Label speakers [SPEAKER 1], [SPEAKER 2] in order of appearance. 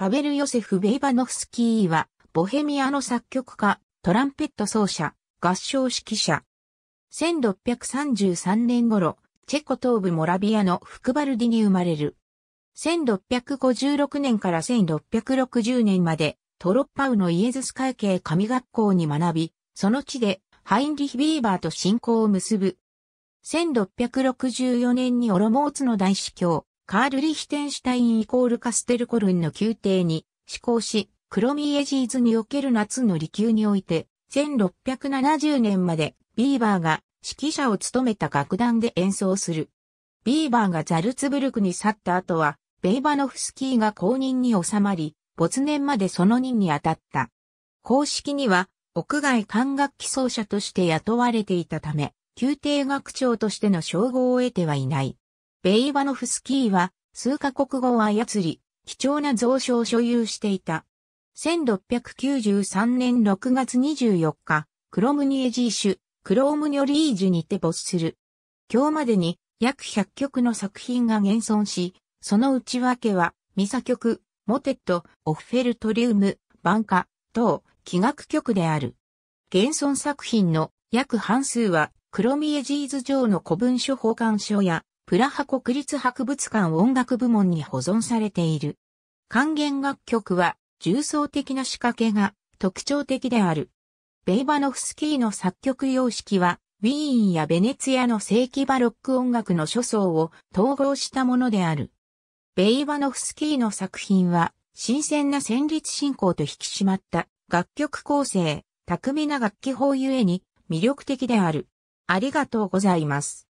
[SPEAKER 1] パベ
[SPEAKER 2] ル・ヨセフ・ベイバノフスキーは、ボヘミアの作曲家、トランペット奏者、合唱指揮者。1633年頃、チェコ東部モラビアのフクバルディに生まれる。1656年から1660年まで、トロッパウのイエズス会計神学校に学び、その地でハインリヒ・ビーバーと信仰を結ぶ。1664年にオロモーツの大司教、カール・リヒテンシュタインイコールカステルコルンの宮廷に、施行し、クロミエジーズにおける夏の離宮において、1670年までビーバーが指揮者を務めた楽団で演奏する。ビーバーがザルツブルクに去った後は、ベイバノフスキーが公認に収まり、没年までその任に当たった。公式には、屋外管楽器奏者として雇われていたため、宮廷学長としての称号を得てはいない。ベイバノフスキーは数カ国語を操り、貴重な蔵書を所有していた。1693年6月24日、クロムニエジーシュ、クロームニョリージュにて没する。今日までに約100曲の作品が現存し、その内訳は、ミサ曲、モテット、オフフェルトリウム、バンカ、等、器楽曲である。現存作品の約半数は、クロミエジーズ上の古文書保管書やプラハ国立博物館音楽部門に保存されている。還元楽曲は重層的な仕掛けが特徴的である。ベイバノフスキーの作曲様式は、ウィーンやベネツィアの正規バロック音楽の諸層を統合したものである。ベイバノフスキーの作品は、新鮮な旋律進行と引き締まった楽曲構成、巧みな楽器法ゆえに魅力的である。ありがとうございます。